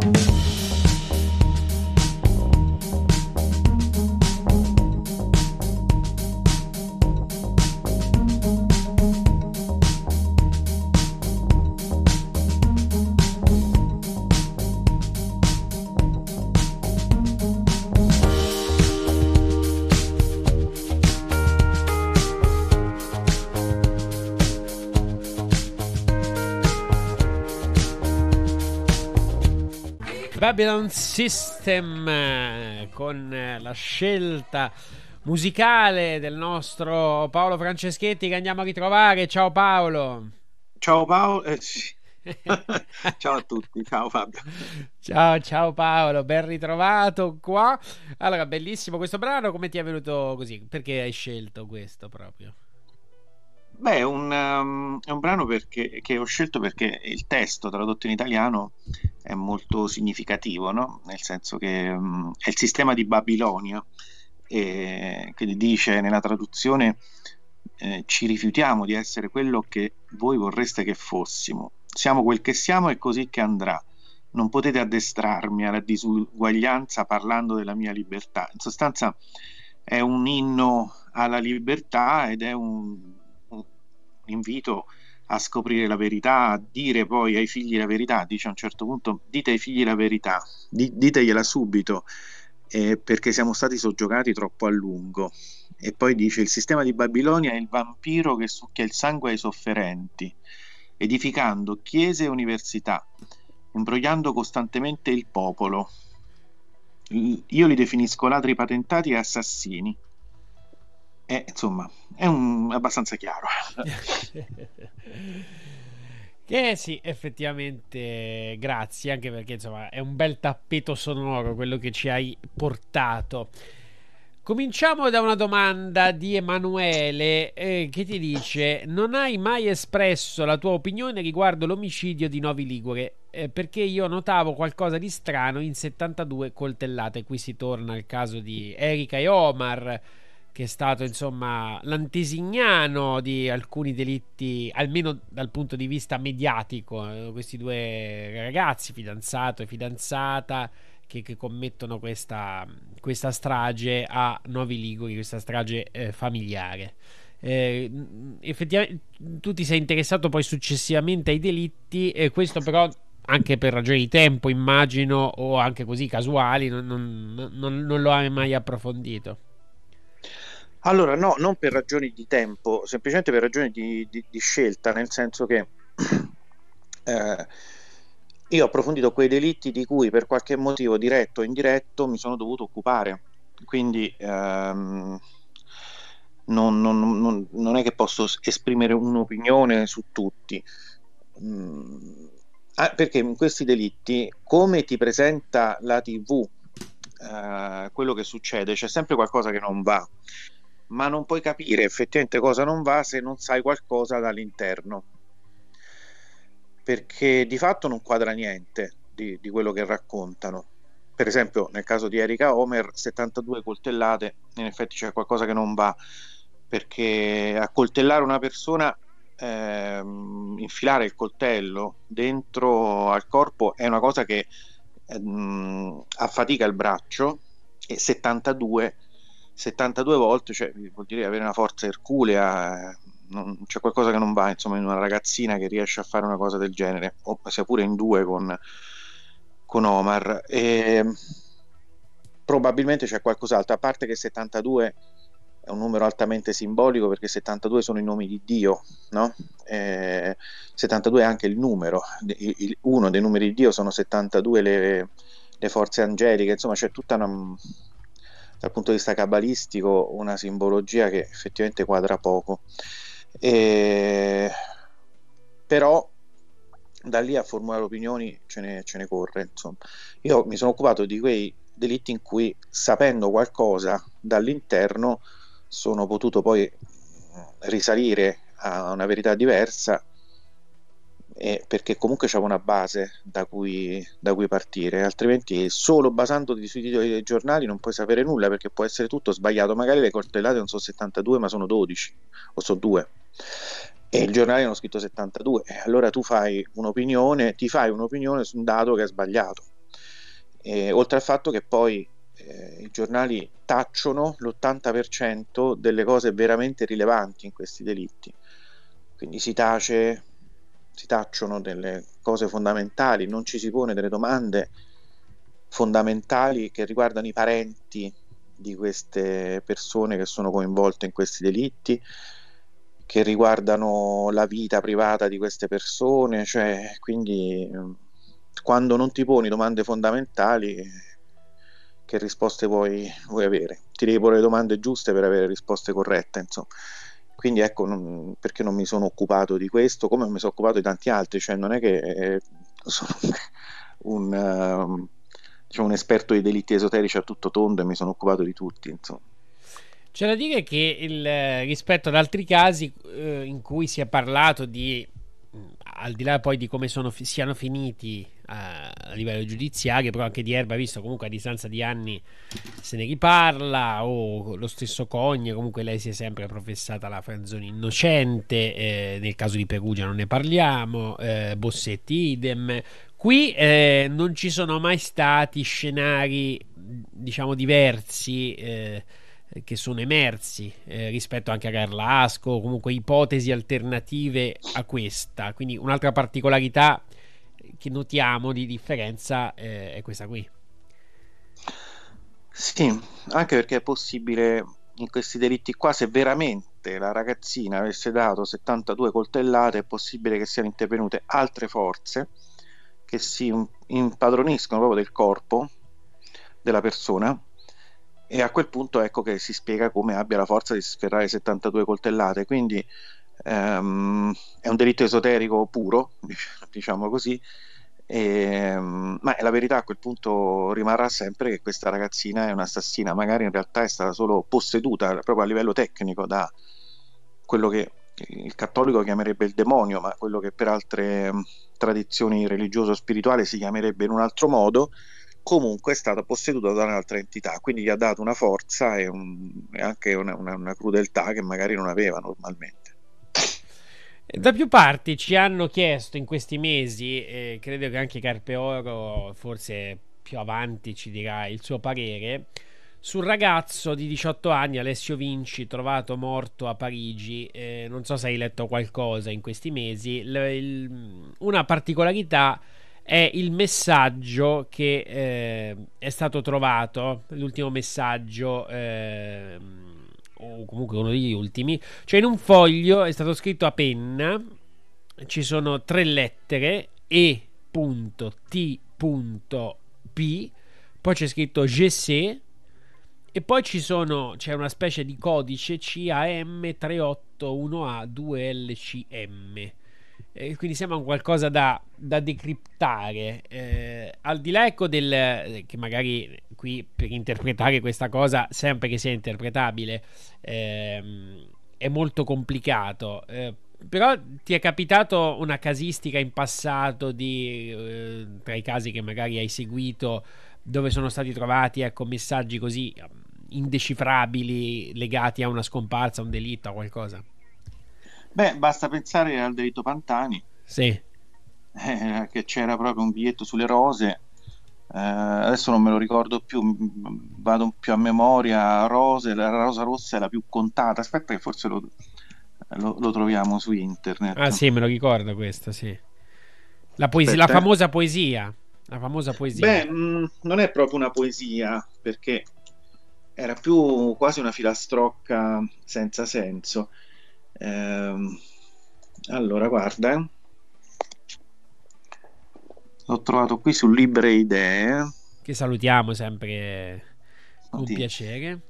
Thank you. Babylon System con la scelta musicale del nostro Paolo Franceschetti che andiamo a ritrovare. Ciao Paolo. Ciao Paolo. Eh, sì. ciao a tutti, ciao Fabio. Ciao, ciao Paolo, ben ritrovato qua. Allora, bellissimo questo brano, come ti è venuto così? Perché hai scelto questo proprio? Beh, un, um, è un brano perché, che ho scelto perché il testo tradotto in italiano è molto significativo, no? nel senso che um, è il sistema di Babilonia, e quindi dice nella traduzione eh, ci rifiutiamo di essere quello che voi vorreste che fossimo, siamo quel che siamo e così che andrà, non potete addestrarmi alla disuguaglianza parlando della mia libertà. In sostanza è un inno alla libertà ed è un un invito a scoprire la verità, a dire poi ai figli la verità, dice a un certo punto dite ai figli la verità, di, ditegliela subito, eh, perché siamo stati soggiogati troppo a lungo. E poi dice il sistema di Babilonia è il vampiro che succhia il sangue ai sofferenti, edificando chiese e università, imbrogliando costantemente il popolo. Io li definisco ladri patentati e assassini eh, insomma, è un, abbastanza chiaro. Che sì, effettivamente grazie, anche perché insomma è un bel tappeto sonoro quello che ci hai portato. Cominciamo da una domanda di Emanuele eh, che ti dice: Non hai mai espresso la tua opinione riguardo l'omicidio di Novi Ligure? Eh, perché io notavo qualcosa di strano in 72 coltellate. Qui si torna al caso di Erika e Omar che è stato insomma l'antesignano di alcuni delitti, almeno dal punto di vista mediatico, eh, questi due ragazzi, fidanzato e fidanzata, che, che commettono questa, questa, strage a Novi Liguri, questa strage eh, familiare. Eh, effettivamente tu ti sei interessato poi successivamente ai delitti, e questo però anche per ragioni di tempo, immagino, o anche così casuali, non, non, non, non lo hai mai approfondito. Allora, no, non per ragioni di tempo, semplicemente per ragioni di, di, di scelta, nel senso che eh, io ho approfondito quei delitti di cui per qualche motivo diretto o indiretto mi sono dovuto occupare. Quindi ehm, non, non, non, non, è che posso esprimere un'opinione su tutti. Mm, ah, perché in questi delitti, come ti presenta la TV eh, quello che succede, c'è sempre qualcosa che non va ma non puoi capire effettivamente cosa non va se non sai qualcosa dall'interno, perché di fatto non quadra niente di, di quello che raccontano. Per esempio nel caso di Erika Homer, 72 coltellate, in effetti c'è qualcosa che non va, perché accoltellare una persona Ehm, infilare il coltello dentro al corpo è una cosa che ehm, affatica il braccio e 72 72 volte, cioè, vuol dire avere una forza erculea, non, c'è qualcosa che non va insomma, in una ragazzina che riesce a fare una cosa del genere, o, sia pure in due con, con Omar. E, probabilmente c'è qualcos'altro, a parte che 72 è un numero altamente simbolico perché 72 sono i nomi di Dio, no? eh, 72 è anche il numero, il, il, uno dei numeri di Dio sono 72 le, le forze angeliche, insomma c'è tutta una, dal punto di vista cabalistico una simbologia che effettivamente quadra poco. E... Però da lì a formulare opinioni ce ne, ce ne corre. Insomma. Io mi sono occupato di quei delitti in cui sapendo qualcosa dall'interno sono potuto poi mm, risalire a una verità diversa eh, perché comunque c'è una base da cui, da cui, partire, altrimenti solo basandoti sui titoli dei eh, giornali non puoi sapere nulla perché può essere tutto sbagliato, magari le coltellate non sono 72 ma sono 12 o sono 2 e il giornale hanno scritto 72 e allora tu fai un'opinione, ti fai un'opinione su un dato che è sbagliato. E, oltre al fatto che poi eh, i giornali tacciono l'80% delle cose veramente rilevanti in questi delitti. Quindi si tace si tacciono delle cose fondamentali, non ci si pone delle domande fondamentali che riguardano i parenti di queste persone che sono coinvolte in questi delitti, che riguardano la vita privata di queste persone, cioè quindi mm, quando non ti poni domande fondamentali che risposte vuoi, vuoi avere? Ti devi porre le domande giuste per avere risposte corrette, insomma quindi ecco non, perché non mi sono occupato di questo come mi sono occupato di tanti altri cioè non è che eh, sono un, um, diciamo, un, esperto di delitti esoterici a tutto tondo e mi sono occupato di tutti insomma c'è da dire che il, rispetto ad altri casi eh, in cui si è parlato di al di là poi di come sono, siano finiti a, eh, a, livello giudiziario, però anche di Erba, visto comunque a distanza di anni se ne riparla, o lo stesso Cogne, comunque lei si è sempre professata la Franzoni innocente, eh, nel caso di Perugia non ne parliamo, eh, Bossetti idem. Qui eh, non ci sono mai stati scenari, diciamo, diversi eh, eh, che sono emersi eh, rispetto anche a Garlasco, comunque ipotesi alternative a questa. Quindi un'altra particolarità che notiamo di differenza eh, è questa qui. Sì, anche perché è possibile in questi delitti qua, se veramente la ragazzina avesse dato 72 coltellate, è possibile che siano intervenute altre forze che si impadroniscono proprio del corpo della persona e a quel punto ecco che si spiega come abbia la forza di sferrare 72 coltellate quindi ehm, è un delitto esoterico puro diciamo così e, ehm, ma la verità a quel punto rimarrà sempre che questa ragazzina è un'assassina magari in realtà è stata solo posseduta proprio a livello tecnico da quello che il cattolico chiamerebbe il demonio ma quello che per altre ehm, tradizioni religioso spirituale si chiamerebbe in un altro modo comunque è stata posseduta da un'altra entità, quindi gli ha dato una forza e, un, e anche una, una, una crudeltà che magari non aveva normalmente. Eh, da più parti ci hanno chiesto in questi mesi, e credo che anche Carpeoro forse più avanti ci dirà il suo parere, sul ragazzo di 18 anni Alessio Vinci trovato morto a Parigi, eh, non so se hai letto qualcosa in questi mesi, l- il, una particolarità è il messaggio che eh, è stato trovato, l'ultimo messaggio, eh, o comunque uno degli ultimi, cioè in un foglio è stato scritto a penna, ci sono tre lettere E.T.P, poi c'è scritto Je e poi ci sono, c'è una specie di codice CAM381A2LCM eh, quindi sembra un qualcosa da, da decriptare. Eh, al di là ecco del eh, che magari qui per interpretare questa cosa, sempre che sia interpretabile, ehm, è molto complicato. Eh, però ti è capitato una casistica in passato di, eh, tra i casi che magari hai seguito dove sono stati trovati ecco, messaggi così indecifrabili legati a una scomparsa, a un delitto, a qualcosa? Beh, basta pensare al delitto Pantani. Sì. Eh, che c'era proprio un biglietto sulle rose. Eh, adesso non me lo ricordo più, vado più a memoria. Rose, la rosa rossa è la più contata. Aspetta, che forse lo, lo, lo troviamo su internet. Ah, sì, me lo ricordo questo, sì. La, poesia, la eh. famosa poesia. La famosa poesia. Beh, mh, mm, non è proprio una poesia, perché era più quasi una filastrocca senza senso ehm, allora guarda l'ho trovato qui su Libre Idee che salutiamo sempre con Oddio. piacere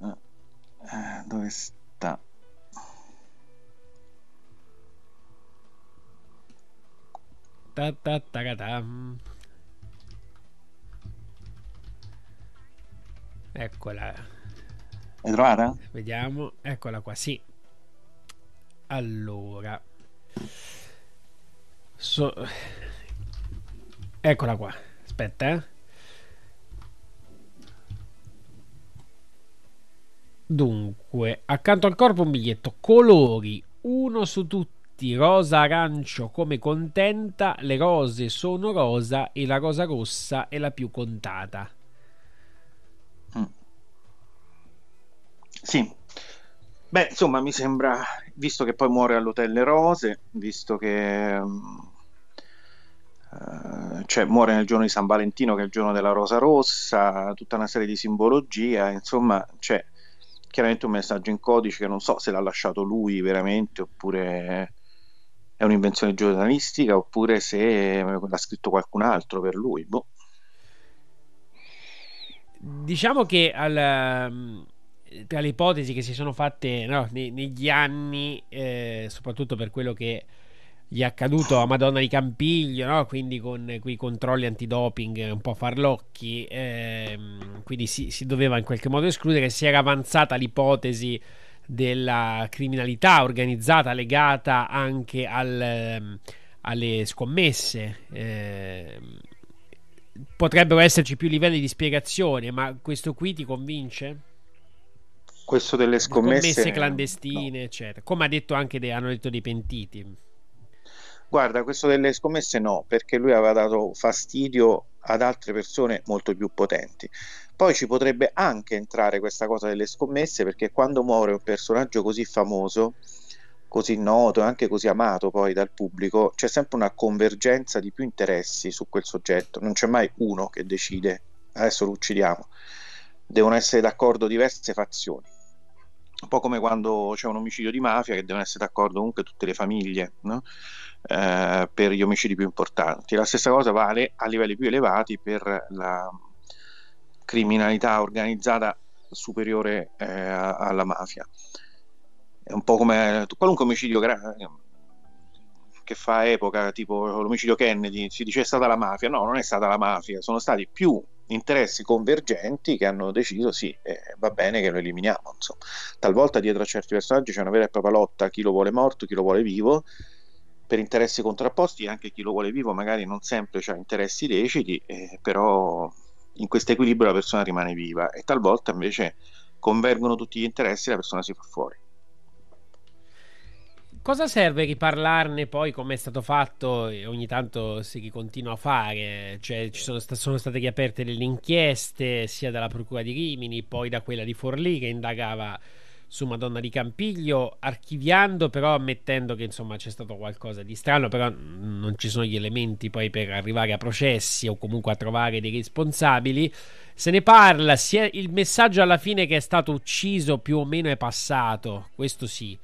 ah, eh, dove sta ta ta ta ta Eccola. È trovata? Vediamo, eccola qua, sì allora so, eccola qua aspetta eh. dunque accanto al corpo un biglietto colori uno su tutti rosa arancio come contenta le rose sono rosa e la rosa rossa è la più contata mm. sì Beh, insomma, mi sembra, visto che poi muore all'Hotel Le Rose, visto che mm, eh, cioè, muore nel giorno di San Valentino, che è il giorno della Rosa Rossa, tutta una serie di simbologia, insomma, c'è chiaramente un messaggio in codice che non so se l'ha lasciato lui veramente oppure è un'invenzione giornalistica oppure se l'ha scritto qualcun altro per lui. Boh. Diciamo che al mm, tra le ipotesi che si sono fatte no, negli anni, eh, soprattutto per quello che gli è accaduto a Madonna di Campiglio, no? quindi con quei controlli antidoping un po' farlocchi, ehm, quindi si, si, doveva in qualche modo escludere, si era avanzata l'ipotesi della criminalità organizzata legata anche al, ehm, alle scommesse. Eh, potrebbero esserci più livelli di spiegazione, ma questo qui ti convince? questo delle scommesse, scommesse clandestine, no. eccetera. Come ha detto anche de- hanno detto dei pentiti. Guarda, questo delle scommesse no, perché lui aveva dato fastidio ad altre persone molto più potenti. Poi ci potrebbe anche entrare questa cosa delle scommesse, perché quando muore un personaggio così famoso, così noto e anche così amato poi dal pubblico, c'è sempre una convergenza di più interessi su quel soggetto, non c'è mai uno che decide adesso lo uccidiamo, devono essere d'accordo diverse fazioni un po' come quando c'è un omicidio di mafia che devono essere d'accordo comunque tutte le famiglie no? eh, per gli omicidi più importanti. La stessa cosa vale a livelli più elevati per la criminalità organizzata superiore eh, alla mafia. È un po' come qualunque omicidio gra- che fa epoca, tipo l'omicidio Kennedy, si dice è stata la mafia. No, non è stata la mafia, sono stati più interessi convergenti che hanno deciso sì, eh, va bene che lo eliminiamo. Insomma. Talvolta dietro a certi personaggi c'è una vera e propria lotta, chi lo vuole morto, chi lo vuole vivo, per interessi contrapposti anche chi lo vuole vivo magari non sempre ha interessi leciti, eh, però in questo equilibrio la persona rimane viva e talvolta invece convergono tutti gli interessi e la persona si fa fuori. Cosa serve riparlarne poi come è stato fatto e ogni tanto si continua a fare? Cioè ci sono, sta- sono, state riaperte delle inchieste sia dalla Procura di Rimini, poi da quella di Forlì che indagava su Madonna di Campiglio, archiviando però ammettendo che insomma c'è stato qualcosa di strano, però non ci sono gli elementi poi per arrivare a processi o comunque a trovare dei responsabili. Se ne parla, il messaggio alla fine che è stato ucciso più o meno è passato, questo sì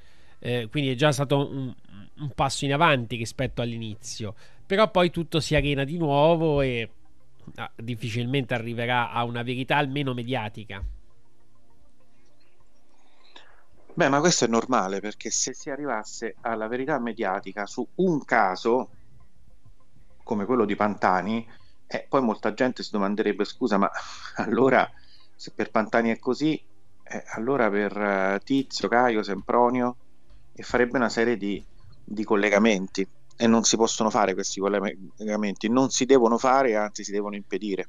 eh, quindi è già stato un, un passo in avanti rispetto all'inizio, però poi tutto si arena di nuovo e ah, difficilmente arriverà a una verità almeno mediatica. Beh, ma questo è normale perché se si arrivasse alla verità mediatica su un caso come quello di Pantani, eh, poi molta gente si domanderebbe scusa, ma allora se per Pantani è così, eh, allora per eh, Tizio, Caio, Sempronio, e farebbe una serie di, di collegamenti e non si possono fare questi collegamenti, non si devono fare, anzi si devono impedire.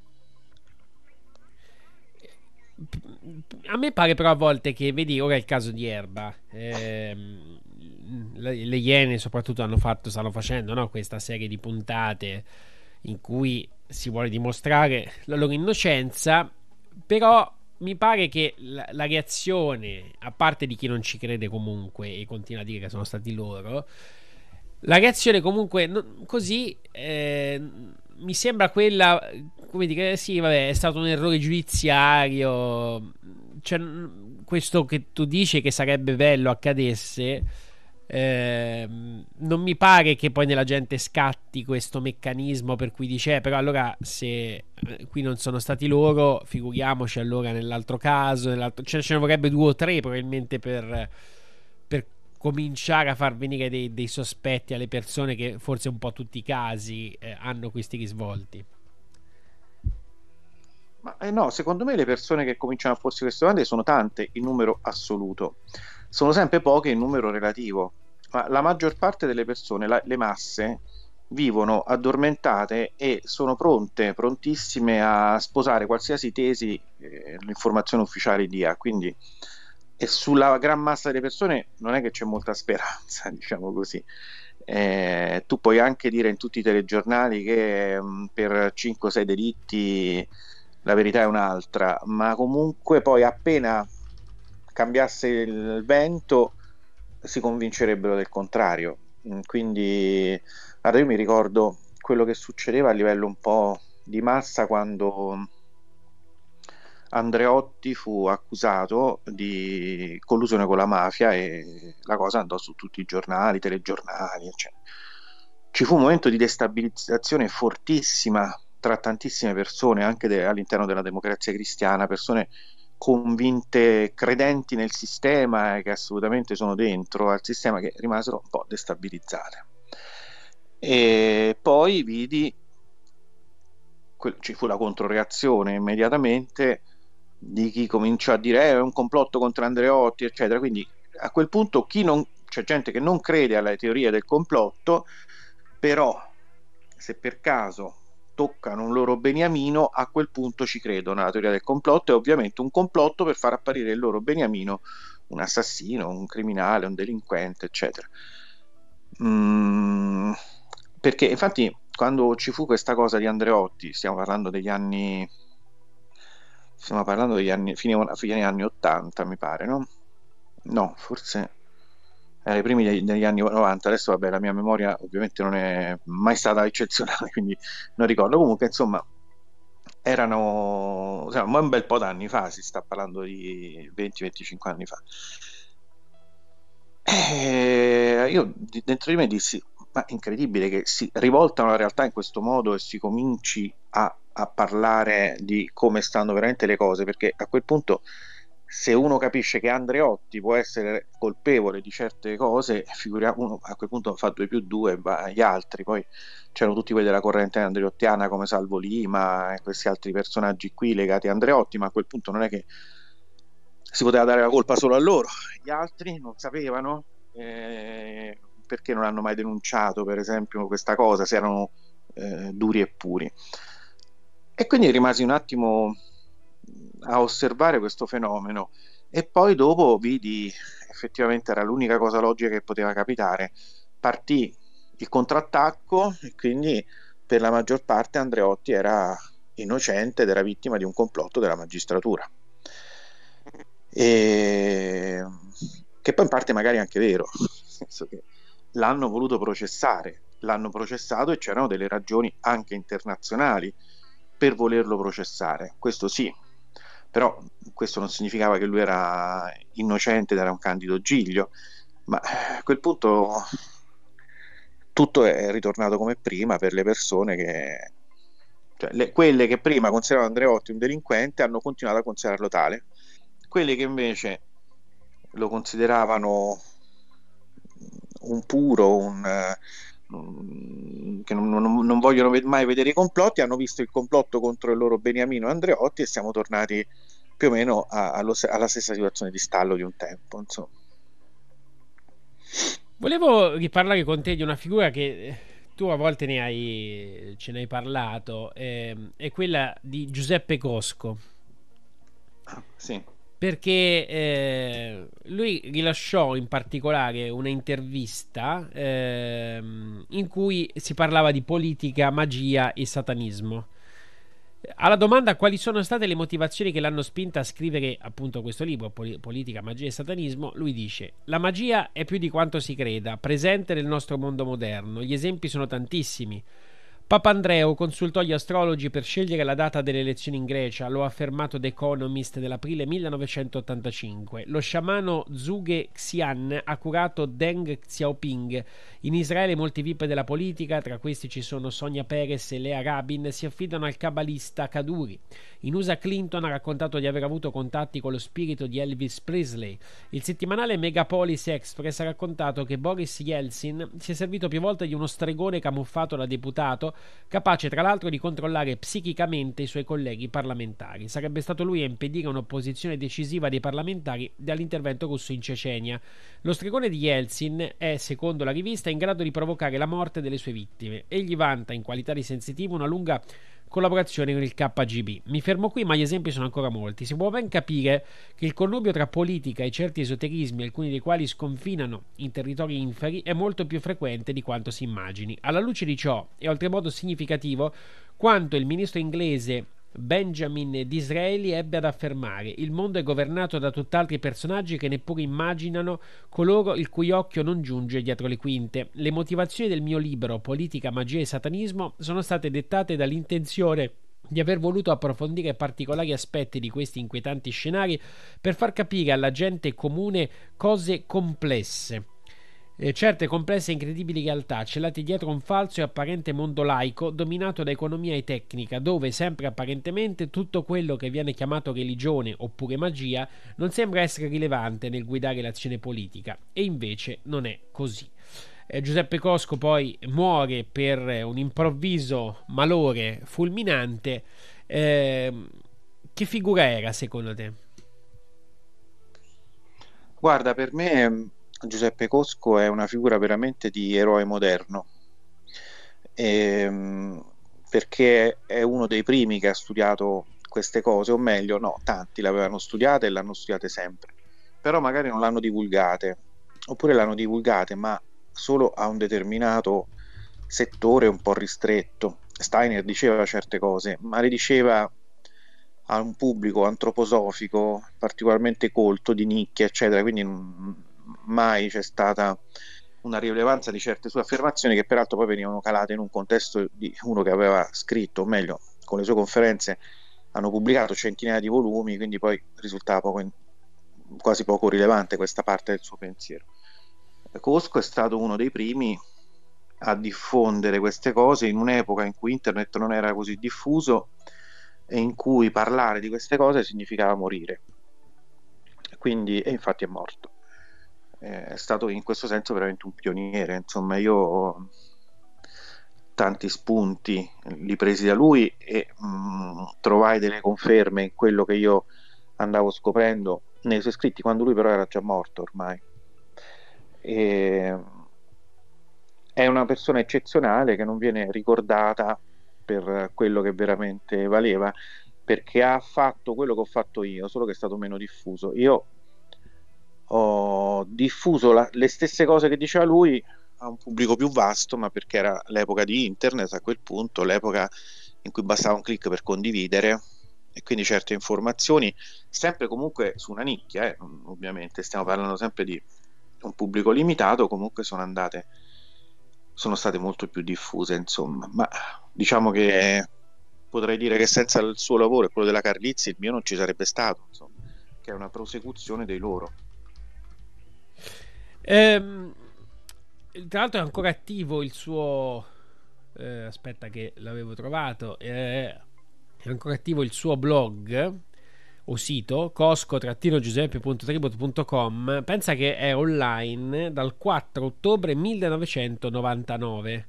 A me pare però a volte che, vedi, ora è il caso di Erba, ehm, le, le Iene soprattutto hanno fatto, stanno facendo no? questa serie di puntate in cui si vuole dimostrare la loro innocenza, però mi pare che la, la, reazione, a parte di chi non ci crede comunque e continua a dire che sono stati loro, la reazione comunque non, così eh, mi sembra quella, come dire, eh, sì, vabbè, è stato un errore giudiziario, cioè questo che tu dici che sarebbe bello accadesse eh, non mi pare che poi nella gente scatti questo meccanismo per cui dice, eh, però allora se eh, qui non sono stati loro, figuriamoci allora nell'altro caso, nell'altro... Cioè, ce ne vorrebbe due o tre probabilmente per, per cominciare a far venire dei, dei, sospetti alle persone che forse un po' tutti i casi eh, hanno questi risvolti. Ma, eh no, secondo me le persone che cominciano a porsi queste domande sono tante in numero assoluto, sono sempre poche in numero relativo ma la maggior parte delle persone, la, le masse, vivono addormentate e sono pronte, prontissime a sposare qualsiasi tesi eh, l'informazione ufficiale dia. Quindi e sulla gran massa delle persone non è che c'è molta speranza, diciamo così. Eh, tu puoi anche dire in tutti i telegiornali che mh, mm, per 5-6 delitti la verità è un'altra, ma comunque poi appena cambiasse il vento si convincerebbero del contrario. Mm, quindi, guarda, io mi ricordo quello che succedeva a livello un po' di massa quando Andreotti fu accusato di collusione con la mafia e la cosa andò su tutti i giornali, telegiornali, eccetera. Ci fu un momento di destabilizzazione fortissima tra tantissime persone, anche de- all'interno della democrazia cristiana, persone convinte credenti nel sistema che assolutamente sono dentro al sistema che rimasero un po' destabilizzate. E poi vidi, ci fu la controreazione immediatamente di chi cominciò a dire eh, è un complotto contro Andreotti, eccetera. Quindi a quel punto non, c'è gente che non crede alle teorie del complotto, però se per caso toccano un loro beniamino, a quel punto ci credono. La teoria del complotto è ovviamente un complotto per far apparire il loro beniamino un assassino, un criminale, un delinquente, eccetera. Mm, perché infatti quando ci fu questa cosa di Andreotti, stiamo parlando degli anni stiamo parlando degli anni fine, fine anni 80, mi pare, no? No, forse ai primi degli, degli anni 90, adesso vabbè la mia memoria ovviamente non è mai stata eccezionale, quindi non ricordo, comunque insomma erano cioè, un bel po' d'anni fa, si sta parlando di 20-25 anni fa. E eh, io dentro di me dissi, ma è incredibile che si rivolta una realtà in questo modo e si cominci a, a parlare di come stanno veramente le cose, perché a quel punto se uno capisce che Andreotti può essere colpevole di certe cose, figuriamo, uno a quel punto fa due più due, ma gli altri, poi c'erano tutti quelli della corrente andreottiana come Salvo Lima e questi altri personaggi qui legati a Andreotti, ma a quel punto non è che si poteva dare la colpa solo a loro, gli altri non sapevano eh, perché non hanno mai denunciato per esempio questa cosa, se erano eh, duri e puri. E quindi rimasi un attimo a osservare questo fenomeno e poi dopo vidi, effettivamente era l'unica cosa logica che poteva capitare, partì il contrattacco e quindi per la maggior parte Andreotti era innocente ed era vittima di un complotto della magistratura. E... Che poi in parte magari è anche vero, nel senso che l'hanno voluto processare, l'hanno processato e c'erano delle ragioni anche internazionali per volerlo processare, questo sì, però questo non significava che lui era innocente ed era un candido Giglio, ma a quel punto tutto è ritornato come prima per le persone che, cioè le, quelle che prima consideravano Andreotti un delinquente hanno continuato a considerarlo tale, quelle che invece lo consideravano un puro, un, Mm, che non, non, non vogliono mai vedere i complotti, hanno visto il complotto contro il loro Beniamino Andreotti e siamo tornati più o meno a, allo, alla stessa situazione di stallo di un tempo. Insomma. Volevo riparlare con te di una figura che eh, tu a volte ne hai, ce ne hai parlato, eh, è quella di Giuseppe Cosco. Ah, sì perché eh, lui rilasciò in particolare un'intervista eh, in cui si parlava di politica, magia e satanismo. Alla domanda quali sono state le motivazioni che l'hanno spinta a scrivere appunto questo libro, Politica, Magia e Satanismo, lui dice: La magia è più di quanto si creda, presente nel nostro mondo moderno. Gli esempi sono tantissimi. Papandreou consultò gli astrologi per scegliere la data delle elezioni in Grecia, lo ha affermato The Economist dell'aprile 1985. Lo sciamano Zuge Xian ha curato Deng Xiaoping. In Israele molti VIP della politica, tra questi ci sono Sonia Perez e Lea Rabin, si affidano al cabalista Kaduri. In USA Clinton ha raccontato di aver avuto contatti con lo spirito di Elvis Presley. Il settimanale Megapolis Express ha raccontato che Boris Yeltsin si è servito più volte di uno stregone camuffato da deputato, capace tra l'altro di controllare psichicamente i suoi colleghi parlamentari. Sarebbe stato lui a impedire un'opposizione decisiva dei parlamentari dall'intervento russo in Cecenia. Lo stregone di Yeltsin è, secondo la rivista, in grado di provocare la morte delle sue vittime. Egli vanta, in qualità di sensitivo, una lunga collaborazione con il KGB. Mi fermo qui, ma gli esempi sono ancora molti. Si può ben capire che il connubio tra politica e certi esoterismi, alcuni dei quali sconfinano in territori inferi, è molto più frequente di quanto si immagini. Alla luce di ciò è oltremodo significativo quanto il ministro inglese Benjamin Disraeli ebbe ad affermare il mondo è governato da tutt'altri personaggi che neppure immaginano coloro il cui occhio non giunge dietro le quinte. Le motivazioni del mio libro Politica, magia e satanismo sono state dettate dall'intenzione di aver voluto approfondire particolari aspetti di questi inquietanti scenari per far capire alla gente comune cose complesse eh, certe complesse e incredibili realtà, celate dietro un falso e apparente mondo laico dominato da economia e tecnica, dove sempre apparentemente tutto quello che viene chiamato religione oppure magia non sembra essere rilevante nel guidare l'azione politica, e invece non è così. Eh, Giuseppe Cosco poi muore per eh, un improvviso malore fulminante. Eh, che figura era secondo te? Guarda, per me Giuseppe Cosco è una figura veramente di eroe moderno, ehm, perché è uno dei primi che ha studiato queste cose, o meglio, no, tanti l'avevano studiata e l'hanno studiate sempre, però magari non l'hanno divulgate, oppure l'hanno divulgate, ma solo a un determinato settore un po' ristretto. Steiner diceva certe cose, ma le diceva a un pubblico antroposofico particolarmente colto di nicchia, eccetera, quindi mai c'è stata una rilevanza di certe sue affermazioni che peraltro poi venivano calate in un contesto di uno che aveva scritto, o meglio, con le sue conferenze hanno pubblicato centinaia di volumi, quindi poi risultava poco, quasi poco rilevante questa parte del suo pensiero. Cosco è stato uno dei primi a diffondere queste cose in un'epoca in cui internet non era così diffuso e in cui parlare di queste cose significava morire. Quindi, e infatti è morto è stato in questo senso veramente un pioniere. Insomma, io ho tanti spunti li presi da lui e mh, mm, trovai delle conferme in quello che io andavo scoprendo nei suoi scritti, quando lui però era già morto ormai. E, mm, è una persona eccezionale che non viene ricordata per quello che veramente valeva, perché ha fatto quello che ho fatto io, solo che è stato meno diffuso. Io ho diffuso la, le stesse cose che diceva lui a un pubblico più vasto, ma perché era l'epoca di internet a quel punto, l'epoca in cui bastava un clic per condividere e quindi certe informazioni, sempre comunque su una nicchia, eh, ovviamente stiamo parlando sempre di un pubblico limitato, comunque sono andate, sono state molto più diffuse, insomma, ma diciamo che potrei dire che senza il suo lavoro e quello della Carlizzi il mio non ci sarebbe stato, insomma, che è una prosecuzione dei loro. Ehm, tra l'altro è ancora attivo il suo... Eh, aspetta che l'avevo trovato. Eh, è ancora attivo il suo blog o sito cosco-giuseppe.tribut.com pensa che è online dal 4 ottobre 1999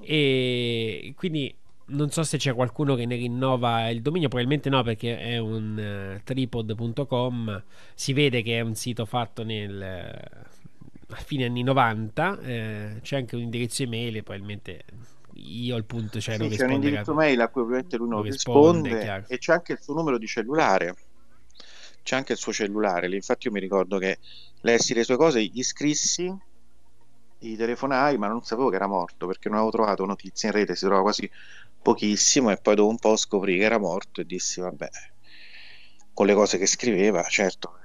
e quindi non so se c'è qualcuno che ne rinnova il dominio probabilmente no perché è un uh, eh, tripod.com si vede che è un sito fatto nel a fine anni 90, eh, c'è anche un indirizzo email, probabilmente io al punto cioè, sì, c'è un indirizzo che... mail a cui ovviamente lui non, risponde, risponde e c'è anche il suo numero di cellulare c'è anche il suo cellulare infatti io mi ricordo che lessi le sue cose gli scrissi gli telefonai ma non sapevo che era morto perché non avevo trovato notizie in rete si trova quasi pochissimo e poi dopo un po' scoprì che era morto e dissi vabbè con le cose che scriveva certo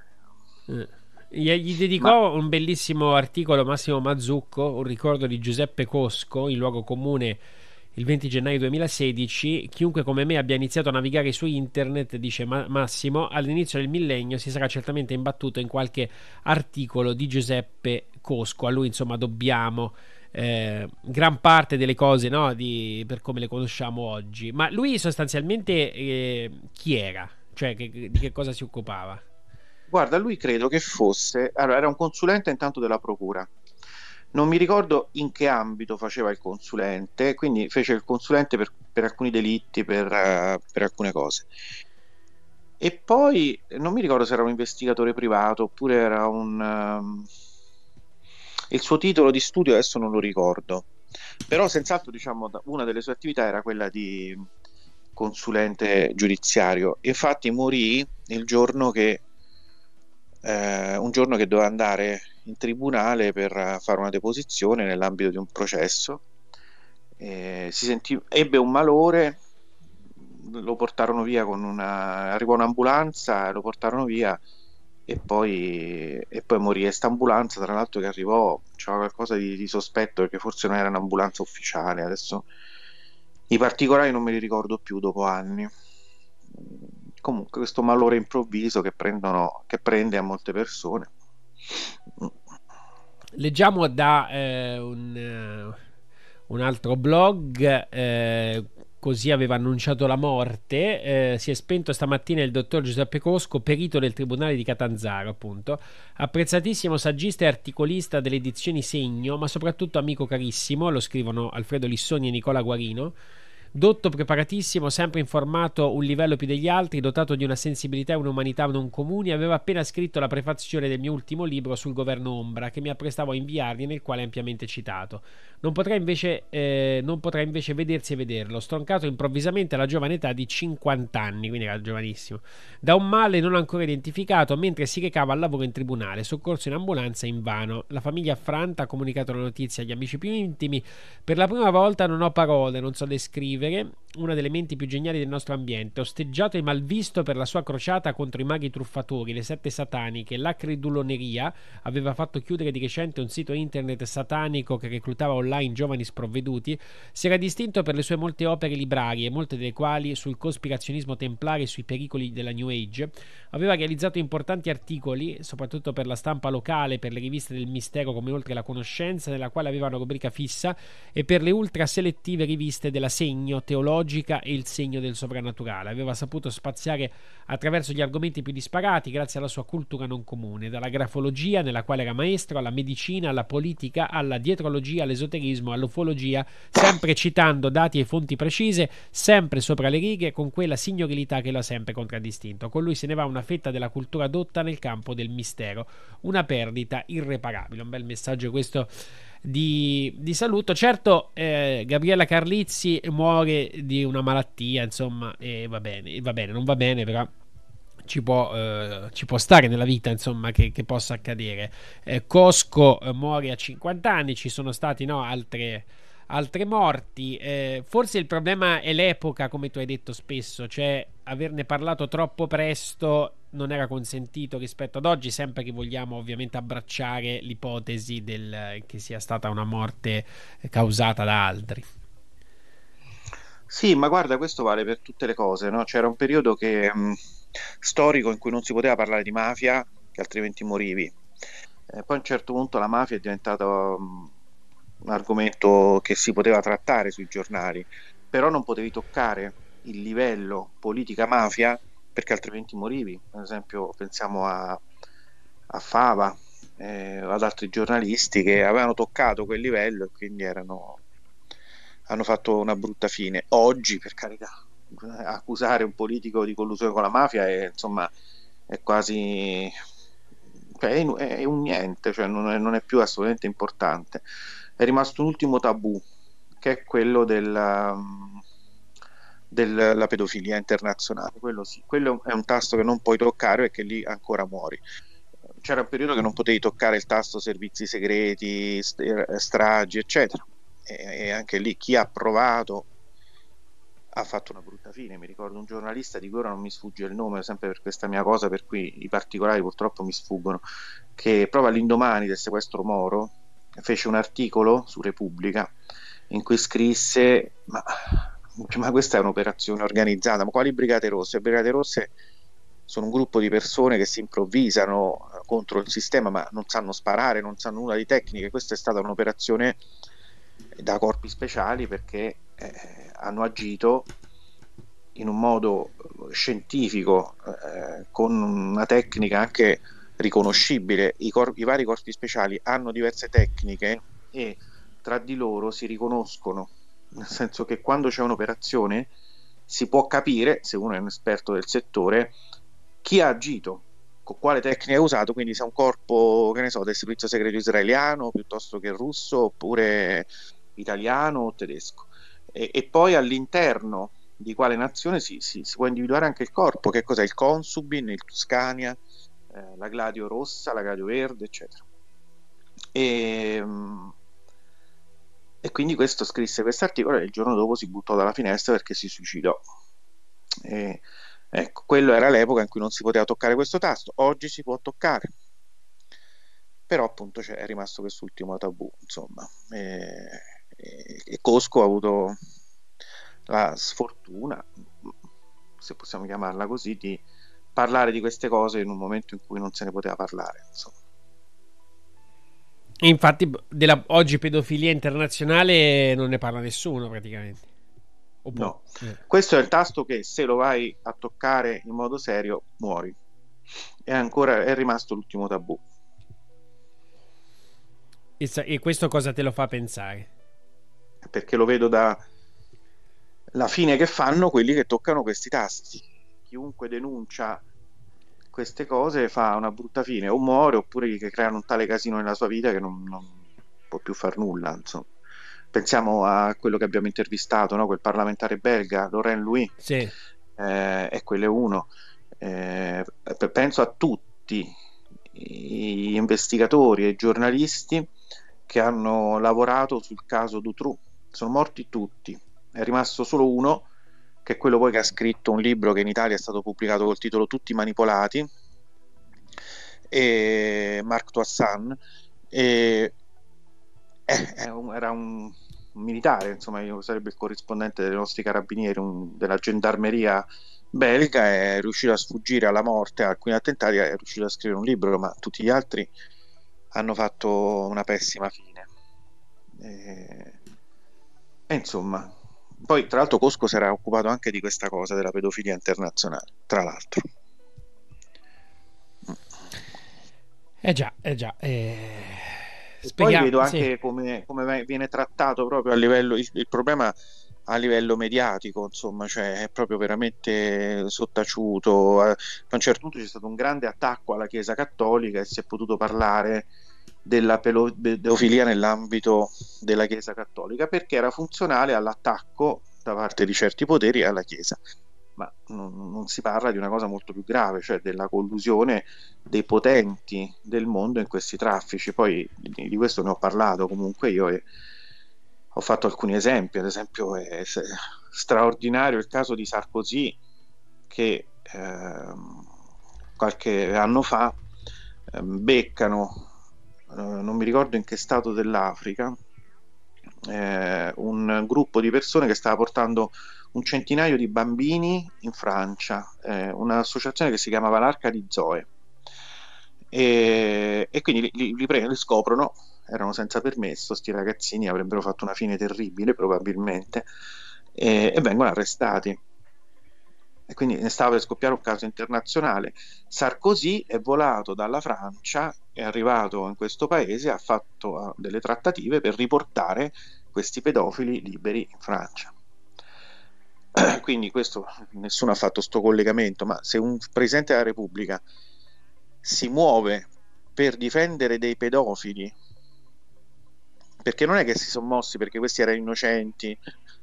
eh gli dedicò Ma... un bellissimo articolo Massimo Mazzucco, un ricordo di Giuseppe Cosco in luogo comune il 20 gennaio 2016. Chiunque come me abbia iniziato a navigare su internet, dice Ma- Massimo, all'inizio del millennio si sarà certamente imbattuto in qualche articolo di Giuseppe Cosco. A lui, insomma, dobbiamo. Eh, gran parte delle cose no, di, per come le conosciamo oggi, ma lui sostanzialmente eh, chi era? Cioè, che, di che cosa si occupava? Guarda, lui credo che fosse, allora, era un consulente intanto della Procura. Non mi ricordo in che ambito faceva il consulente, quindi fece il consulente per, per alcuni delitti, per, uh, per alcune cose e poi non mi ricordo se era un investigatore privato oppure era un um, il suo titolo di studio adesso non lo ricordo però senz'altro diciamo una delle sue attività era quella di consulente giudiziario infatti morì il giorno che eh, un giorno che doveva andare in tribunale per eh, fare una deposizione nell'ambito di un processo. Eh, sentì, ebbe un malore, lo portarono via con una... arrivò un'ambulanza, lo portarono via e poi, e poi morì. E ambulanza, tra l'altro, che arrivò, c'era qualcosa di, di sospetto perché forse non era un'ambulanza ufficiale. Adesso i particolari non me li ricordo più dopo anni comunque questo malore improvviso che, prendono, che prende a molte persone. Leggiamo da eh, un, eh, un, altro blog. Eh, così aveva annunciato la morte, eh, si è spento stamattina il dottor Giuseppe Cosco, perito del Tribunale di Catanzaro, appunto, apprezzatissimo saggista e articolista delle edizioni Segno, ma soprattutto amico carissimo, lo scrivono Alfredo Lissoni e Nicola Guarino, Dotto preparatissimo, sempre informato un livello più degli altri, dotato di una sensibilità e un'umanità non comuni, aveva appena scritto la prefazione del mio ultimo libro sul governo Ombra, che mi apprestavo a inviargli nel quale è ampiamente citato. Non potrà invece, eh, non potrà invece vedersi e vederlo, stroncato improvvisamente alla giovane età di 50 anni, quindi era giovanissimo, da un male non ancora identificato mentre si recava al lavoro in tribunale, soccorso in ambulanza in vano. La famiglia affranta ha comunicato la notizia agli amici più intimi. Per la prima volta non ho parole, non so descrivere, una delle menti più geniali del nostro ambiente, osteggiato e malvisto per la sua crociata contro i maghi truffatori, le sette sataniche, la creduloneria, aveva fatto chiudere di recente un sito internet satanico che reclutava online online Giovani Sprovveduti, si era distinto per le sue molte opere librarie, molte delle quali sul cospirazionismo templare e sui pericoli della New Age. Aveva realizzato importanti articoli, soprattutto per la stampa locale, per le riviste del mistero come Oltre la Conoscenza, nella quale aveva una rubrica fissa, e per le ultra selettive riviste della Segno, Teologica e Il Segno del Sovrannaturale. Aveva saputo spaziare attraverso gli argomenti più disparati grazie alla sua cultura non comune, dalla grafologia, nella quale era maestro, alla medicina, alla politica, alla dietrologia, all'esoterismo esoterismo all'ufologia, sempre citando dati e fonti precise, sempre sopra le righe, con quella signorilità che lo ha sempre contraddistinto. Con lui se ne va una fetta della cultura dotta nel campo del mistero, una perdita irreparabile. Un bel messaggio questo. Di, di, saluto. Certo, eh, Gabriella Carlizzi muore di una malattia, insomma, e va bene, va bene, non va bene, però ci può, eh, ci può, stare nella vita, insomma, che, che possa accadere. Eh, Cosco eh, muore a 50 anni, ci sono stati no, altre, altre, morti. Eh, forse il problema è l'epoca, come tu hai detto spesso, cioè averne parlato troppo presto non era consentito rispetto ad oggi, sempre che vogliamo ovviamente abbracciare l'ipotesi del, che sia stata una morte eh, causata da altri. Sì, ma guarda, questo vale per tutte le cose, no? C'era un periodo che... Mh storico in cui non si poteva parlare di mafia, che altrimenti morivi. Eh, poi a un certo punto la mafia è diventata mm, un argomento che si poteva trattare sui giornali, però non potevi toccare il livello politica mafia perché altrimenti morivi. Ad esempio pensiamo a, a Fava, eh, ad altri giornalisti che avevano toccato quel livello e quindi erano, hanno fatto una brutta fine. Oggi, per carità, accusare un politico di collusione con la mafia è, insomma, è quasi cioè, è, un niente, cioè non, è, non, è, più assolutamente importante. È rimasto un ultimo tabù, che è quello della, della pedofilia internazionale. Quello, sì, quello è un tasto che non puoi toccare perché lì ancora muori. C'era un periodo che non potevi toccare il tasto servizi segreti, stragi, eccetera. e anche lì chi ha provato ha fatto una brutta fine. Mi ricordo un giornalista di cui ora non mi sfugge il nome, sempre per questa mia cosa, per cui i particolari purtroppo mi sfuggono, che proprio all'indomani del sequestro Moro fece un articolo su Repubblica in cui scrisse: Ma, ma questa è un'operazione organizzata, ma quali brigate rosse? Le brigate rosse sono un gruppo di persone che si improvvisano eh, contro il sistema, ma non sanno sparare, non sanno nulla di tecniche. Questa è stata un'operazione da corpi speciali perché. Eh, hanno agito in un modo eh, scientifico, eh, con una tecnica anche riconoscibile. I, cor- I vari corpi speciali hanno diverse tecniche e tra di loro si riconoscono, nel senso che quando c'è un'operazione si può capire, se uno è un esperto del settore, chi ha agito, con quale tecnica ha usato, quindi se è un corpo, che ne so, del servizio segreto israeliano piuttosto che russo oppure italiano o tedesco e, e poi all'interno di quale nazione si, si, si, può individuare anche il corpo, che cos'è il Consubin, il Tuscania, eh, la Gladio rossa, la Gladio verde, eccetera. E, mm, e quindi questo scrisse questo articolo e il giorno dopo si buttò dalla finestra perché si suicidò. E, ecco, quello era l'epoca in cui non si poteva toccare questo tasto, oggi si può toccare. Però appunto è rimasto quest'ultimo tabù, insomma. E, e Cosco ha avuto la sfortuna, se possiamo chiamarla così, di parlare di queste cose in un momento in cui non se ne poteva parlare. Insomma. Infatti, della, oggi pedofilia internazionale non ne parla nessuno praticamente. Oppure, no, eh. questo è il tasto che se lo vai a toccare in modo serio muori. È ancora è rimasto l'ultimo tabù. E, e questo cosa te lo fa pensare? perché lo vedo dalla fine che fanno quelli che toccano questi tasti. Chiunque denuncia queste cose fa una brutta fine, o muore oppure che creano un tale casino nella sua vita che non, non può più far nulla. Insomma. Pensiamo a quello che abbiamo intervistato, no? quel parlamentare belga, Loren Louis, sì. eh, e quello è uno. Eh, penso a tutti gli investigatori e giornalisti che hanno lavorato sul caso Dutroux sono morti tutti, è rimasto solo uno, che è quello poi che ha scritto un libro che in Italia è stato pubblicato col titolo Tutti manipolati, e Mark Toassan, e... eh, era un militare, insomma, sarebbe il corrispondente dei nostri carabinieri, un... della gendarmeria belga, è riuscito a sfuggire alla morte, a alcuni attentati, è riuscito a scrivere un libro, ma tutti gli altri hanno fatto una pessima fine. E e eh, insomma, poi tra l'altro Cosco si era occupato anche di questa cosa della pedofilia internazionale, tra l'altro. Eh già, eh già. Eh... Poi vedo anche sì. come, come, viene trattato proprio a livello, il, il, problema a livello mediatico, insomma, cioè è proprio veramente sottaciuto. A un certo punto c'è stato un grande attacco alla Chiesa Cattolica e si è potuto parlare della pedofilia nell'ambito della Chiesa Cattolica perché era funzionale all'attacco da parte di certi poteri alla Chiesa. Ma non, non, si parla di una cosa molto più grave, cioè della collusione dei potenti del mondo in questi traffici. Poi di, questo ne ho parlato comunque io e ho fatto alcuni esempi. Ad esempio, è straordinario il caso di Sarkozy che eh, qualche anno fa eh, beccano eh, non mi ricordo in che stato dell'Africa, eh, un gruppo di persone che stava portando un centinaio di bambini in Francia, eh, un'associazione che si chiamava l'Arca di Zoe. E, e quindi li, li, prendono, li scoprono, erano senza permesso, questi ragazzini avrebbero fatto una fine terribile probabilmente, e, e vengono arrestati. E quindi ne stava per scoppiare un caso internazionale. Sarkozy è volato dalla Francia è arrivato in questo paese ha fatto delle trattative per riportare questi pedofili liberi in Francia. Quindi questo, nessuno ha fatto questo collegamento, ma se un Presidente della Repubblica si muove per difendere dei pedofili, perché non è che si sono mossi perché questi erano innocenti,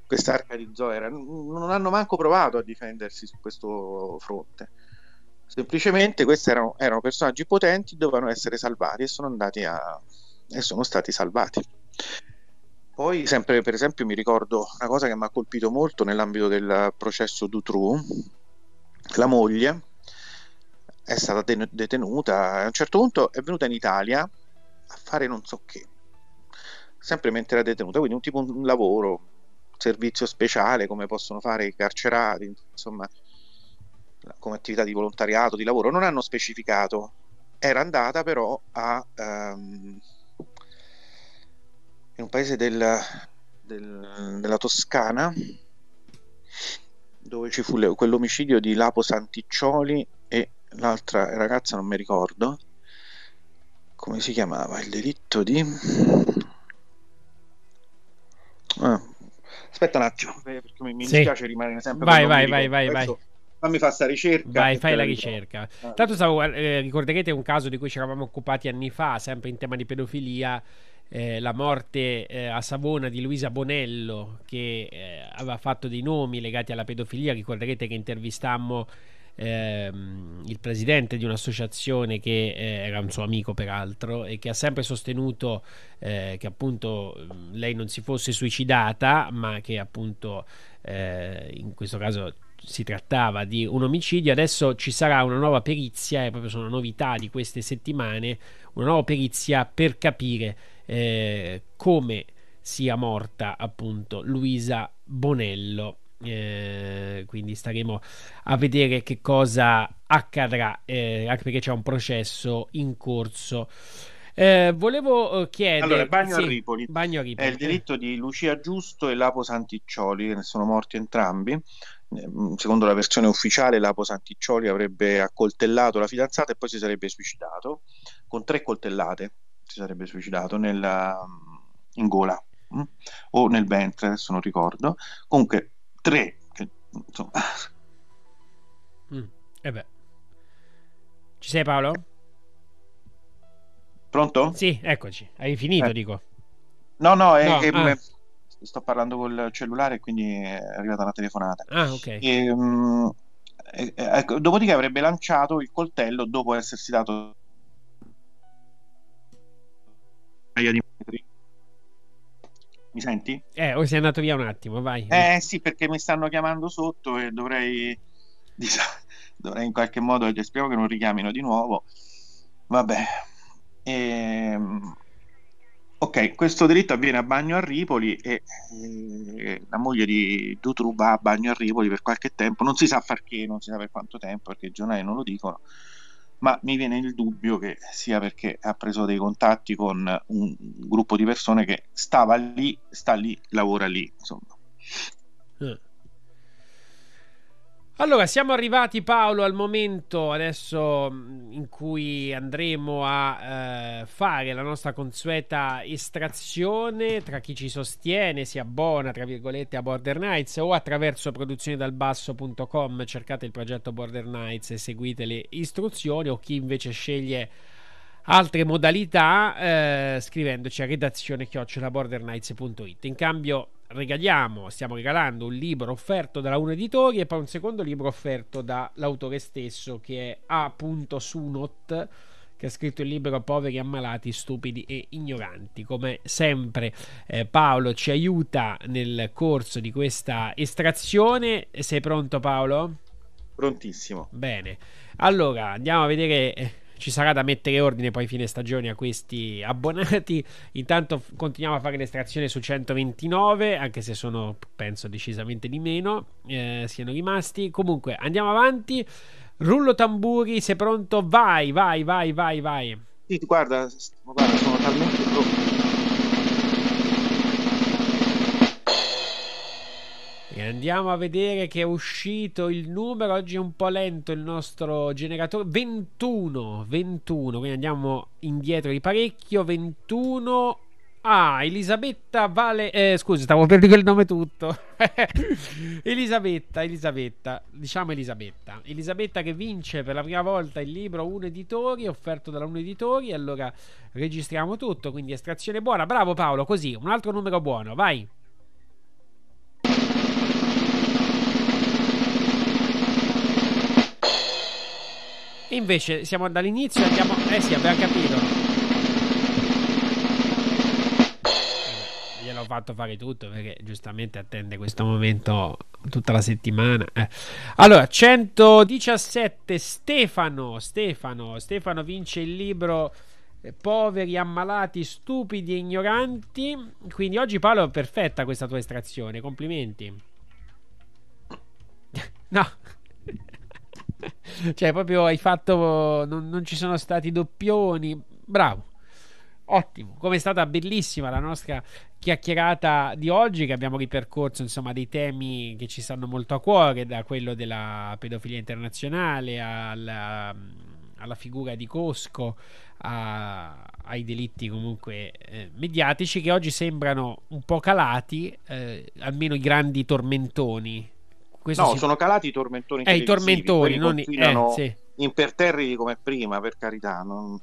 quest'arca di Zoera, non hanno manco provato a difendersi su questo fronte semplicemente questi erano, erano, personaggi potenti dovevano essere salvati e sono andati a e sono stati salvati poi sempre per esempio mi ricordo una cosa che mi ha colpito molto nell'ambito del processo Dutroux la moglie è stata de- detenuta a un certo punto è venuta in Italia a fare non so che sempre mentre era detenuta quindi un tipo un lavoro servizio speciale come possono fare i carcerati insomma come attività di volontariato, di lavoro, non hanno specificato, era andata però a... Um, in un paese del, del, della Toscana dove ci fu le, quell'omicidio di Lapo Santiccioli e l'altra ragazza non mi ricordo come si chiamava il delitto di ah. aspetta un attimo perché mi, mi sì. dispiace rimanere sempre vai vai vai, vai vai vai fammi fare sta ricerca. Vai, fai la ricerca. Ah. Tanto stavo, eh, ricorderete un caso di cui ci eravamo occupati anni fa, sempre in tema di pedofilia. Eh, la morte eh, a Savona di Luisa Bonello che eh, aveva fatto dei nomi legati alla pedofilia ricorderete che intervistammo ehm, il presidente di un'associazione che eh, era un suo amico peraltro e che ha sempre sostenuto eh, che appunto mm, lei non si fosse suicidata ma che appunto eh, in questo caso si trattava di un omicidio, adesso ci sarà una nuova perizia, e proprio sono novità di queste settimane, una nuova perizia per capire eh, come sia morta appunto Luisa Bonello. Eh, quindi staremo a vedere che cosa accadrà, eh, anche perché c'è un processo in corso. Eh, volevo eh, chiedere. Allora, Bagno, sì, a Ripoli. Bagno a Ripoli. È il eh. delitto di Lucia Giusto e Lapo Santiccioli, che ne sono morti entrambi. Ehm, secondo la versione ufficiale, Lapo Santiccioli avrebbe accoltellato la fidanzata e poi si sarebbe suicidato, con tre coltellate si sarebbe suicidato nella, mm, in gola mh? Mm, o nel ventre, adesso non ricordo. Comunque tre, che, insomma... Mm, e eh beh. Ci sei Paolo? Pronto? Sì, eccoci. Hai finito, eh. dico. No, no, è, no, è, ah. è sto parlando col cellulare, quindi è arrivata una telefonata. Ah, ok. E, um, e, e, ecco, dopodiché avrebbe lanciato il coltello dopo essersi dato di metri. Mi senti? Eh, o sei andato via un attimo, vai. Eh sì, perché mi stanno chiamando sotto e dovrei, dovrei in qualche modo, spero che non richiamino di nuovo. Vabbè. Ehm Ok, questo delitto avviene a Bagno a Ripoli e eh, la moglie di Dutru va a Bagno a Ripoli per qualche tempo, non si sa perché, non si sa per quanto tempo, perché i giornali non lo dicono, ma mi viene il dubbio che sia perché ha preso dei contatti con un gruppo di persone che stava lì, sta lì, lavora lì, insomma. Eh. Allora, siamo arrivati Paolo al momento adesso in cui andremo a eh, fare la nostra consueta estrazione tra chi ci sostiene, si abbona, tra virgolette, a Border Knights o attraverso produzionidalbasso.com cercate il progetto Border Knights e seguite le istruzioni o chi invece sceglie altre modalità eh, scrivendoci a redazione chiocciolabordernights.it. In cambio regaliamo, stiamo regalando un libro offerto da Uno Editori e poi un secondo libro offerto dall'autore stesso che è A.Sunot che ha scritto il libro Poveri, ammalati, stupidi e ignoranti. Come sempre eh, Paolo ci aiuta nel corso di questa estrazione. Sei pronto Paolo? Prontissimo. Bene. Allora, andiamo a vedere eh, ci sarà da mettere ordine poi fine stagione a questi abbonati. Intanto continuiamo a fare l'estrazione su 129, anche se sono penso decisamente di meno eh, siano rimasti. Comunque andiamo avanti. Rullo tamburi, sei pronto? Vai, vai, vai, vai, vai. Sì, guarda, guarda sono talmente pronto andiamo a vedere che è uscito il numero. Oggi è un po' lento il nostro generatore. 21, 21, quindi andiamo indietro di parecchio. 21. Ah, Elisabetta Vale. Eh, scusi, stavo per dire il nome tutto. Elisabetta, Elisabetta, diciamo Elisabetta. Elisabetta che vince per la prima volta il libro Uno Editori, offerto dalla Uno Editori. Allora registriamo tutto, quindi estrazione buona. Bravo Paolo, così, un altro numero buono, vai. invece siamo dall'inizio e andiamo... Eh sì, abbiamo capito. Eh, gliel'ho fatto fare tutto perché giustamente attende questo momento tutta la settimana. Eh. Allora, 117 Stefano, Stefano, Stefano vince il libro eh, poveri, ammalati, stupidi e ignoranti. Quindi oggi Paolo è perfetta questa tua estrazione, complimenti. no, cioè, proprio hai fatto. Non, non, ci sono stati doppioni. Bravo. Ottimo, come è stata bellissima la nostra chiacchierata di oggi che abbiamo ripercorso insomma dei temi che ci stanno molto a cuore, da quello della pedofilia internazionale alla, alla figura di Cosco, a, ai delitti comunque eh, mediatici che oggi sembrano un po' calati, eh, almeno i grandi tormentoni questo no, si... sono calati i tormentoni. Eh, i tormentoni, non continuano... eh, sì imperterriti come prima, per carità, non,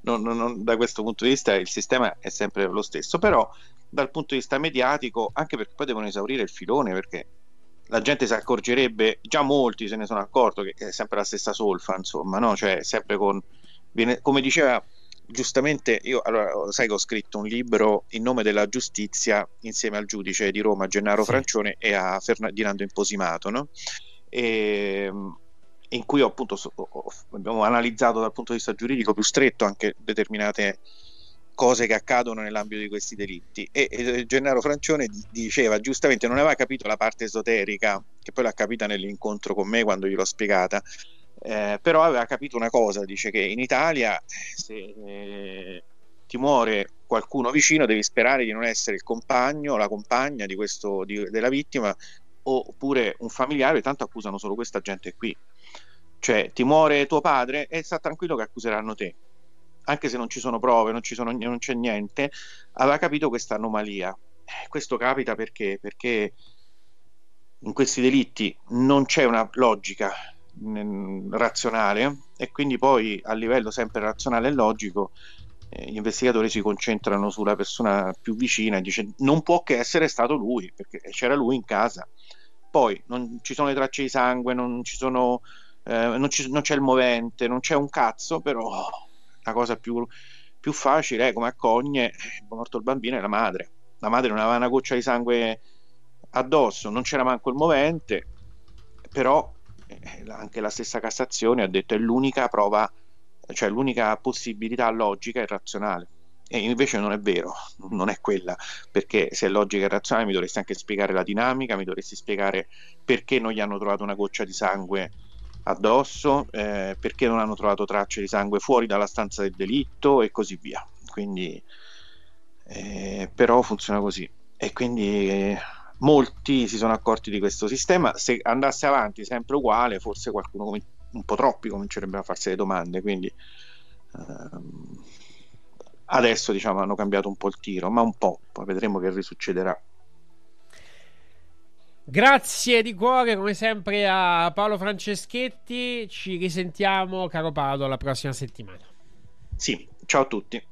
non, non, da questo punto di vista il sistema è sempre lo stesso, però dal punto di vista mediatico, anche perché poi devono esaurire il filone, perché la gente si accorgerebbe, già molti se ne sono accorti che è sempre la stessa solfa, insomma, no? cioè sempre con, viene, come diceva giustamente io allora, sai che ho scritto un libro in nome della giustizia insieme al giudice di Roma Gennaro sì. Francione e a Ferdinando Imposimato, no? E, ehm, in cui ho, appunto, ho, abbiamo analizzato dal punto di vista giuridico più stretto anche determinate cose che accadono nell'ambito di questi delitti. E, e Gennaro Francione diceva giustamente, non aveva capito la parte esoterica, che poi l'ha capita nell'incontro con me quando gliel'ho spiegata, eh, però aveva capito una cosa, dice che in Italia eh, se eh, ti muore qualcuno vicino devi sperare di non essere il compagno la compagna di questo, di, della vittima oppure un familiare, tanto accusano solo questa gente qui. Cioè ti muore tuo padre e sta tranquillo che accuseranno te anche se non ci sono prove, non, ci sono, non c'è niente, aveva capito questa anomalia. Eh, questo capita perché? Perché in questi delitti non c'è una logica, razionale e quindi poi a livello sempre razionale e logico eh, gli investigatori si concentrano sulla persona più vicina e dice non può che essere stato lui perché c'era lui in casa poi non ci sono le tracce di sangue non ci sono eh, non, ci, non, c'è il movente non c'è un cazzo però la cosa più, più facile è come accogne eh, è morto il bambino e la madre la madre non aveva una goccia di sangue addosso non c'era manco il movente però eh, anche la stessa Cassazione ha detto che è l'unica prova, cioè l'unica possibilità logica e razionale. E invece non è vero, non è quella, perché se è logica e razionale mi dovresti anche spiegare la dinamica, mi dovresti spiegare perché non gli hanno trovato una goccia di sangue addosso, eh, perché non hanno trovato tracce di sangue fuori dalla stanza del delitto e così via. Quindi, eh, però funziona così. E quindi eh, molti si sono accorti di questo sistema, se andasse avanti sempre uguale forse qualcuno, com- un po' troppi, comincerebbe a farsi le domande, quindi ehm, adesso diciamo hanno cambiato un po' il tiro, ma un po', poi vedremo che risuccederà. Grazie di cuore come sempre a Paolo Franceschetti, ci risentiamo caro Paolo la prossima settimana. Sì, ciao a tutti.